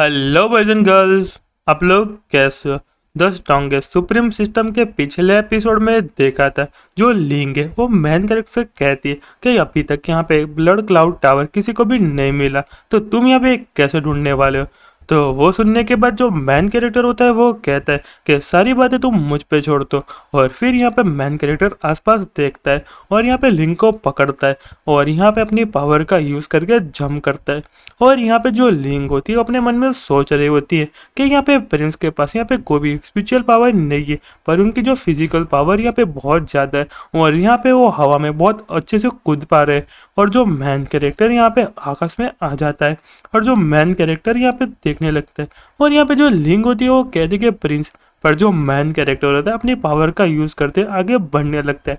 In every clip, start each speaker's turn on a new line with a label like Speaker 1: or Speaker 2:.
Speaker 1: hello boys and girls आप लोग कैसे हो द स्ट्रॉन्गेस्ट सुप्रीम सिस्टम के पिछले एपिसोड में देखा था जो लिंग है वो मैन कैरेक्टर से कहती है कि अभी तक यहाँ पे ब्लड क्लाउड टावर किसी को भी नहीं मिला तो तुम यहाँ पे कैसे ढूंढने वाले हो तो वो सुनने के बाद जो मैन कैरेक्टर होता है वो कहता है कि सारी बातें तुम मुझ पे छोड़ दो और फिर यहाँ पे मैन कैरेक्टर आसपास देखता है और यहाँ पे लिंक को पकड़ता है और यहाँ पे अपनी पावर का यूज़ करके जम करता है और यहाँ पे जो लिंक होती है अपने मन में सोच रही होती है कि यहाँ पे प्रिंस के पास यहाँ पे कोई भी स्पिरिचुअल पावर नहीं है पर उनकी जो फिजिकल पावर यहाँ पे बहुत ज़्यादा है और यहाँ पे वो हवा में बहुत अच्छे से कूद पा रहे हैं और जो मैन कैरेक्टर यहाँ पे आकाश में आ जाता है और जो मैन कैरेक्टर यहाँ पे देख देखने लगता है और यहाँ पे जो लिंग होती है वो कैदी के प्रिंस पर जो मैन कैरेक्टर होता है अपनी पावर का यूज़ करते आगे बढ़ने लगता है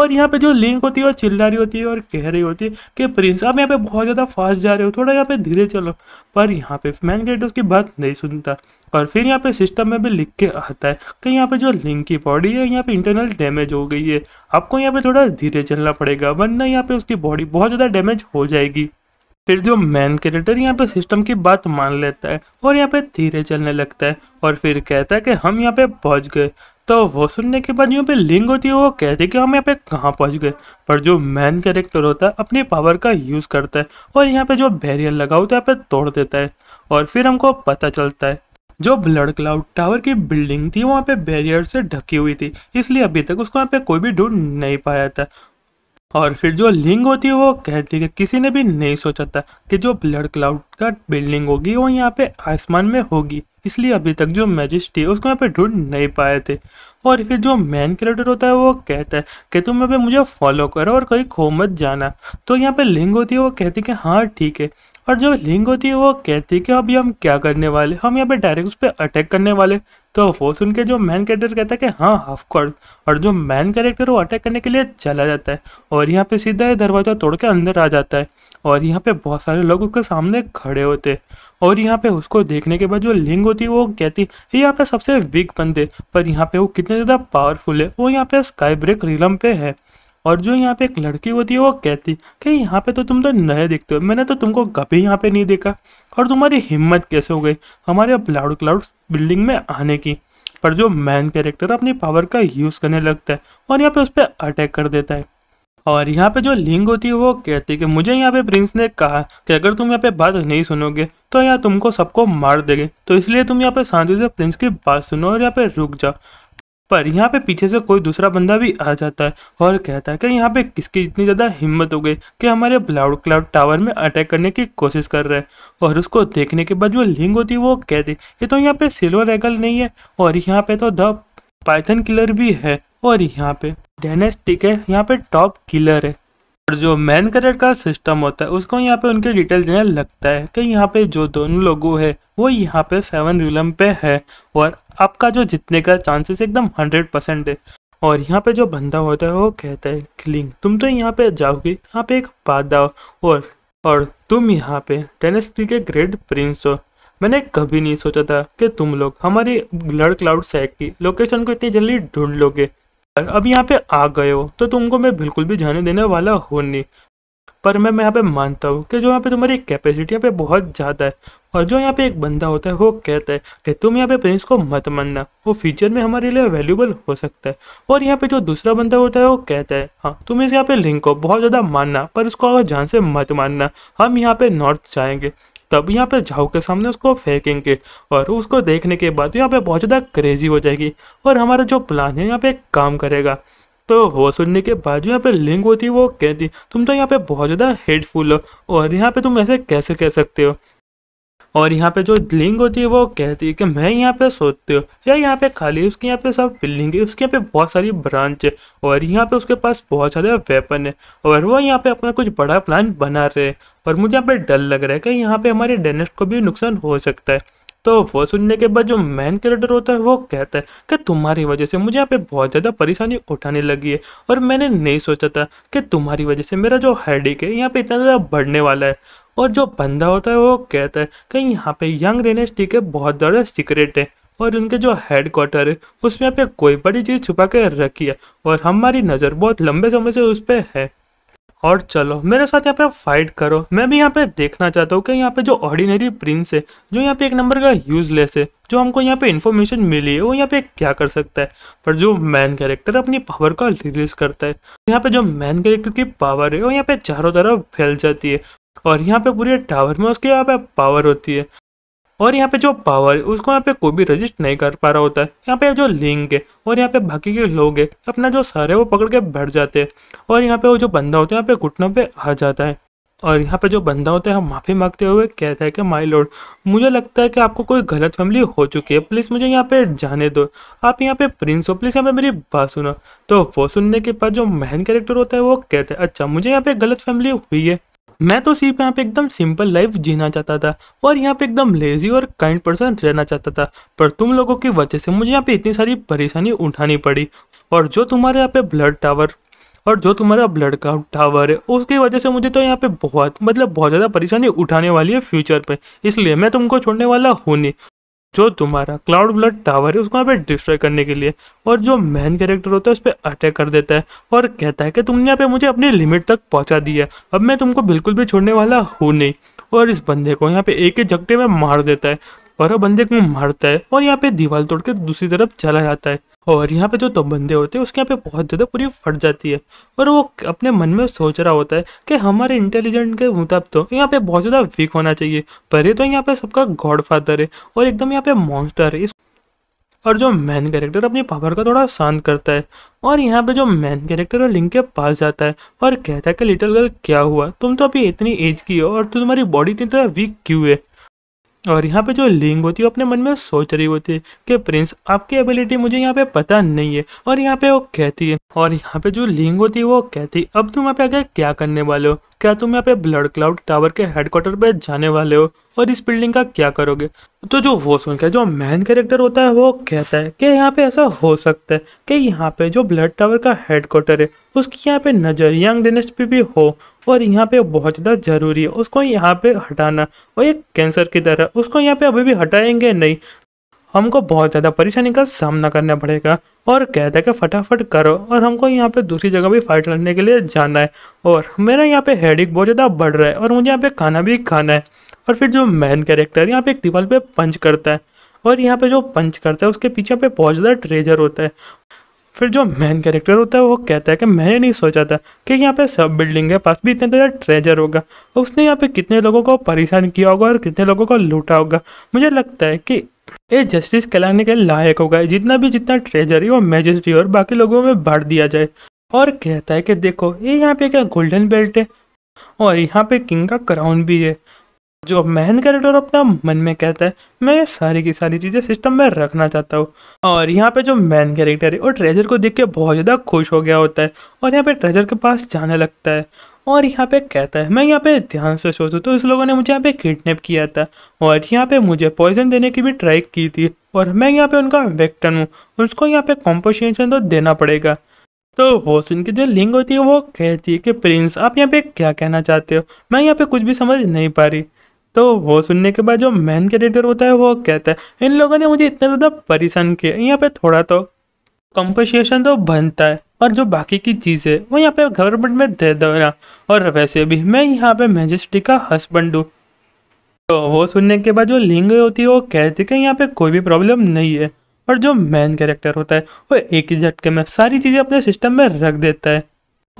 Speaker 1: और यहाँ पे जो लिंक होती है वो चिल्ला रही होती है और कह रही होती है कि प्रिंस आप यहाँ पे बहुत ज़्यादा फास्ट जा रहे हो थोड़ा यहाँ पे धीरे चलो पर यहाँ पे मैन कैरेक्टर उसकी बात नहीं सुनता और फिर यहाँ पे सिस्टम में भी लिख के आता है कि यहाँ पे जो लिंक की बॉडी है यहाँ पे इंटरनल डैमेज हो गई है आपको यहाँ पे थोड़ा धीरे चलना पड़ेगा वरना यहाँ पे उसकी बॉडी बहुत ज़्यादा डैमेज हो जाएगी फिर जो मैन कैरेक्टर यहाँ पे सिस्टम की बात मान लेता है और यहाँ पे धीरे चलने लगता है और फिर कहता है कि हम यहाँ पे पहुँच गए तो वो सुनने के बाद यहाँ पे लिंग होती है वो कहती है कि हम यहाँ पे कहाँ पहुँच गए पर जो मैन कैरेक्टर होता है अपनी पावर का यूज़ करता है और यहाँ पे जो बैरियर लगा होता है यहाँ पे तोड़ देता है और फिर हमको पता चलता है जो ब्लड क्लाउड टावर की बिल्डिंग थी वहाँ पे बैरियर से ढकी हुई थी इसलिए अभी तक उसको यहाँ पे कोई भी ढूंढ नहीं पाया था और फिर जो लिंग होती है वो कहती है कि किसी ने भी नहीं सोचा था कि जो ब्लड क्लाउड का बिल्डिंग होगी वो यहाँ पे आसमान में होगी इसलिए अभी तक जो मैजिस्ट्री है उसको यहाँ पे ढूंढ नहीं पाए थे और फिर जो मेन कैरेक्टर होता है वो कहता है कि तुम यहाँ पे मुझे फॉलो करो और कहीं खो मत जाना तो यहाँ पे लिंग होती है वो कहती है कि हाँ ठीक है और जो लिंग होती है वो कहती है कि अभी हम क्या करने वाले हम यहाँ पे डायरेक्ट उस पर अटैक करने वाले तो सुन के जो मैन कैरेक्टर कहता है कि हाँ हाफ कोर्स और जो मैन कैरेक्टर वो अटैक करने के लिए चला जाता है और यहाँ पे सीधा ये दरवाज़ा तोड़ के अंदर आ जाता है और यहाँ पे बहुत सारे लोग उसके सामने खड़े होते हैं और यहाँ पे उसको देखने के बाद जो लिंग होती है वो कहती है यहाँ पे सबसे वीक बंदे पर यहाँ पे वो कितने ज़्यादा पावरफुल है वो यहाँ पे स्काई ब्रेक रिलम पे है और जो यहाँ पे एक लड़की होती है वो कहती कि यहाँ पे तो तुम तो नए दिखते हो मैंने तो तुमको कभी यहाँ पे नहीं देखा और तुम्हारी हिम्मत कैसे हो गई हमारे ब्लाउड क्लाउड बिल्डिंग में आने की पर जो मैन कैरेक्टर अपनी पावर का यूज़ करने लगता है और यहाँ पे उस पर अटैक कर देता है और यहाँ पे जो लिंग होती है वो कहती है कि मुझे यहाँ पे प्रिंस ने कहा कि अगर तुम यहाँ पे बात नहीं सुनोगे तो यहाँ तुमको सबको मार देंगे तो इसलिए तुम यहाँ पे शांति से प्रिंस की बात सुनो और यहाँ पे रुक जाओ पर यहाँ पे पीछे से कोई दूसरा बंदा भी आ जाता है और कहता है कि यहाँ पे किसकी इतनी ज़्यादा हिम्मत हो गई कि हमारे ब्लाउड क्लाउड टावर में अटैक करने की कोशिश कर रहा है और उसको देखने के बाद जो लिंग होती है वो कहती ये तो यहाँ पे सिल्वर एगल नहीं है और यहाँ पे तो द पाइथन किलर भी है और यहाँ पे डेनेस टिक है यहाँ पे टॉप किलर है और जो मैन करेट का सिस्टम होता है उसको यहाँ पे उनके डिटेल देने लगता है कि यहाँ पे जो दोनों लोगो है वो यहाँ पे सेवन रिलम पे है और आपका जो जीतने का चांसेस एकदम हंड्रेड परसेंट है और यहाँ पे जो बंदा होता है वो कहता है क्लिंग तुम तो यहाँ पे जाओगे यहाँ पे एक बात हो और और तुम यहाँ पे टेनिस के ग्रेट प्रिंस हो मैंने कभी नहीं सोचा था कि तुम लोग हमारी ब्लड क्लाउड सेट की लोकेशन को इतनी जल्दी ढूंढ लोगे अब यहाँ पे आ गए हो तो तुमको मैं बिल्कुल भी जाने देने वाला हूँ नहीं पर मैं मैं यहाँ पे मानता हूँ कि जो यहाँ पे तुम्हारी कैपेसिटी यहाँ पे बहुत ज़्यादा है और जो यहाँ पे एक बंदा होता है वो कहता है कि तुम यहाँ पे प्रिंस को मत मानना वो फ्यूचर में हमारे लिए वैल्यूबल हो सकता है और यहाँ पे जो दूसरा बंदा होता है वो कहता है हाँ तुम इस यहाँ पे लिंक को बहुत ज़्यादा मानना पर इसको जान से मत मानना हम यहाँ पे नॉर्थ जाएंगे तब यहाँ पे झाऊ के सामने उसको फेंकेंगे और उसको देखने के बाद यहाँ पे बहुत ज़्यादा क्रेजी हो जाएगी और हमारा जो प्लान है यहाँ पे काम करेगा तो वो सुनने के बाद जो यहाँ पे लिंग होती है वो कहती तुम तो यहाँ पे बहुत ज़्यादा हेडफुल हो और यहाँ पे तुम ऐसे कैसे कह सकते हो और यहाँ पे जो लिंग होती है वो कहती है कि मैं यहाँ पे सोचती हूँ या यहाँ पे खाली उसके यहाँ पे सब बिल्डिंग है उसके यहाँ पे बहुत सारी ब्रांच है और यहाँ पे उसके पास बहुत सारे वेपन है और वो यहाँ पे अपना कुछ बड़ा प्लान बना रहे हैं और मुझे यहाँ पे डर लग रहा है कि यहाँ पे हमारे डेनेस्ट को भी नुकसान हो सकता है तो वो सुनने के बाद जो मैन कैरेक्टर होता है वो कहता है कि तुम्हारी वजह से मुझे यहाँ पे बहुत ज़्यादा परेशानी उठाने लगी है और मैंने नहीं सोचा था कि तुम्हारी वजह से मेरा जो हेडेक है यहाँ पे इतना ज़्यादा बढ़ने वाला है और जो बंदा होता है वो कहता है कहीं यहाँ पे यंग डेनेस्टी के बहुत ज़्यादा सीक्रेट है और उनके जो हेड क्वार्टर है उसमें यहाँ पे कोई बड़ी चीज़ छुपा के रखी है और हमारी नज़र बहुत लंबे समय से उस पर है और चलो मेरे साथ यहाँ पे फाइट करो मैं भी यहाँ पे देखना चाहता हूँ कि यहाँ पे जो ऑर्डिनरी प्रिंस है जो यहाँ पे एक नंबर का यूजलेस है जो हमको यहाँ पे इन्फॉर्मेशन मिली है वो यहाँ पे क्या कर सकता है पर जो मैन कैरेक्टर अपनी पावर का रिलीज करता है यहाँ पे जो मैन कैरेक्टर की पावर है वो यहाँ पे चारों तरफ फैल जाती है और यहाँ पे पूरे टावर में उसके यहाँ पे पावर होती है और यहाँ पे जो पावर है उसको यहाँ पे कोई भी रजिस्ट नहीं कर पा रहा होता है यहाँ पे जो लिंक है और यहाँ पे बाकी के लोग है अपना जो सर है वो पकड़ के बैठ जाते हैं और यहाँ पे वो जो बंदा होता है यहाँ पे घुटनों पे आ जाता है और यहाँ पे जो बंदा होता है माफ़ी मांगते हुए कहता है कि माई लोड मुझे लगता है कि आपको कोई गलत फैमिली हो चुकी है प्लीज़ मुझे यहाँ पे जाने दो आप यहाँ पे प्रिंस हो प्लीज़ यहाँ पे मेरी बात सुनो तो वो सुनने के बाद जो मेन कैरेक्टर होता है वो कहता है अच्छा मुझे यहाँ पे गलत फैमिली हुई है मैं तो सिर्फ यहाँ पे एकदम सिंपल लाइफ जीना चाहता था और यहाँ पे एकदम लेजी और काइंड पर्सन रहना चाहता था पर तुम लोगों की वजह से मुझे यहाँ पे इतनी सारी परेशानी उठानी पड़ी और जो तुम्हारे यहाँ पे ब्लड टावर और जो तुम्हारा ब्लड का टावर है उसकी वजह से मुझे तो यहाँ पे बहुत मतलब बहुत ज़्यादा परेशानी उठाने वाली है फ्यूचर पे इसलिए मैं तुमको छोड़ने वाला हूँ नहीं जो तुम्हारा क्लाउड ब्लड टावर है उसको यहाँ पे डिस्ट्रॉय करने के लिए और जो मेन कैरेक्टर होता है उस पर अटैक कर देता है और कहता है कि तुमने यहाँ पे मुझे अपनी लिमिट तक पहुँचा दिया अब मैं तुमको बिल्कुल भी छोड़ने वाला हूँ नहीं और इस बंदे को यहाँ पे एक ही झगटे में मार देता है और वह बंदे को मारता है और यहाँ पे दीवार तोड़ के दूसरी तरफ चला जाता है और यहाँ पे जो दो बंदे होते हैं उसके यहाँ पे बहुत ज़्यादा पूरी फट जाती है और वो अपने मन में सोच रहा होता है कि हमारे इंटेलिजेंट के मुताबिक तो यहाँ पे बहुत ज़्यादा वीक होना चाहिए पर ये तो यहाँ पे सबका गॉड फादर है और एकदम यहाँ पे मॉन्स्टर है इस और जो मैन कैरेक्टर अपनी पावर का थोड़ा शांत करता है और यहाँ पे जो मैन कैरेक्टर है लिंक के पास जाता है और कहता है कि लिटिल गर्ल क्या हुआ तुम तो अभी इतनी एज की हो और तो तुम्हारी बॉडी इतनी तरह वीक क्यों है और यहाँ पे जो लिंग होती है अपने मन में सोच रही होती है कि प्रिंस आपकी एबिलिटी मुझे यहाँ पे पता नहीं है और यहाँ पे वो कहती है और यहाँ पे जो लिंग होती है वो कहती है अब तुम यहाँ पे आगे क्या करने वाले हो क्या तुम यहाँ पे ब्लड क्लाउड टावर के हेडक्वार्टर पे जाने वाले हो और इस बिल्डिंग का क्या करोगे तो जो वो सुन के जो मेन कैरेक्टर होता है वो कहता है कि यहाँ पे ऐसा हो सकता है कि यहाँ पे जो ब्लड टावर का हेडक्वार्टर है उसकी यहाँ पे नज़र यंग डेनिस्ट पे भी हो और यहाँ पे बहुत ज़्यादा ज़रूरी है उसको यहाँ पे हटाना और एक कैंसर की तरह उसको यहाँ पे अभी भी हटाएंगे नहीं हमको बहुत ज़्यादा परेशानी का सामना करना पड़ेगा और कहता है कि फटाफट करो और हमको यहाँ पे दूसरी जगह भी फाइट लड़ने के लिए जाना है और मेरा यहाँ पे हेडिक बहुत ज़्यादा बढ़ रहा है और मुझे यहाँ पे खाना भी खाना है और फिर जो मैन कैरेक्टर यहाँ पे एक दीवार पे पंच करता है और यहाँ पे जो पंच करता है उसके पीछे पे बहुत ज़्यादा ट्रेजर होता है फिर जो मेन कैरेक्टर होता है वो कहता है कि मैंने नहीं सोचा था कि यहाँ पे सब बिल्डिंग के पास भी इतना ज़्यादा ट्रेजर होगा उसने यहाँ पे कितने लोगों को परेशान किया होगा और कितने लोगों को लूटा होगा मुझे लगता है कि ये जस्टिस कहलाने के लायक होगा जितना भी जितना ट्रेजर है वो मेजिस्ट्री और बाकी लोगों में बांट दिया जाए और कहता है कि देखो ये यहाँ पे क्या गोल्डन बेल्ट है और यहाँ पे किंग का क्राउन भी है जो मेहन कैरेक्टर अपना मन में कहता है मैं ये सारी की सारी चीज़ें सिस्टम में रखना चाहता हूँ और यहाँ पे जो मेन कैरेक्टर है वो ट्रेजर को देख के बहुत ज़्यादा खुश हो गया होता है और यहाँ पे ट्रेजर के पास जाने लगता है और यहाँ पे कहता है मैं यहाँ पे ध्यान से सोचू तो उस लोगों ने मुझे यहाँ पे किडनेप किया था और यहाँ पे मुझे पॉइजन देने की भी ट्राई की थी और मैं यहाँ पे उनका वेक्टन हूँ उसको यहाँ पे कॉम्पोसेशन तो देना पड़ेगा तो वोसिन की जो लिंग होती है वो कहती है कि प्रिंस आप यहाँ पे क्या कहना चाहते हो मैं यहाँ पे कुछ भी समझ नहीं पा रही तो वो सुनने के बाद जो मैन कैरेक्टर होता है वो कहता है इन लोगों ने मुझे इतना ज़्यादा परेशान किया यहाँ पे थोड़ा तो कंपनसेशन तो बनता है और जो बाकी की चीज़ है वो यहाँ पे गवर्नमेंट में दे दो ना और वैसे भी मैं यहाँ पे मैजेस्टी का हस्बैंड हूँ तो वो सुनने के बाद जो लिंग होती है वो कहती है कि यहाँ पे कोई भी प्रॉब्लम नहीं है और जो मैन कैरेक्टर होता है वो एक ही झटके में सारी चीज़ें अपने सिस्टम में रख देता है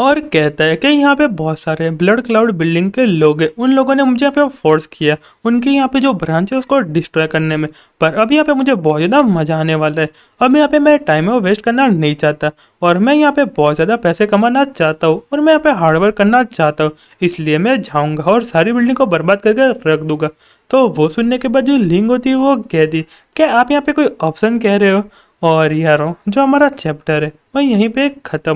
Speaker 1: और कहता है कि यहाँ पे बहुत सारे ब्लड क्लाउड बिल्डिंग के लोग हैं उन लोगों ने मुझे यहाँ पे फोर्स किया उनके यहाँ पे जो ब्रांच है उसको डिस्ट्रॉय करने में पर अब यहाँ पे मुझे बहुत ज़्यादा मज़ा आने वाला है अब यहाँ पे मैं टाइम वो वेस्ट करना नहीं चाहता और मैं यहाँ पे बहुत ज़्यादा पैसे कमाना चाहता हूँ और मैं यहाँ पे हार्डवर्क करना चाहता हूँ इसलिए मैं जाऊँगा और सारी बिल्डिंग को बर्बाद करके रख दूंगा तो वो सुनने के बाद जो लिंग होती है वो कहती क्या आप यहाँ पे कोई ऑप्शन कह रहे हो और यारों जो हमारा चैप्टर है वह यहीं पर ख़त्म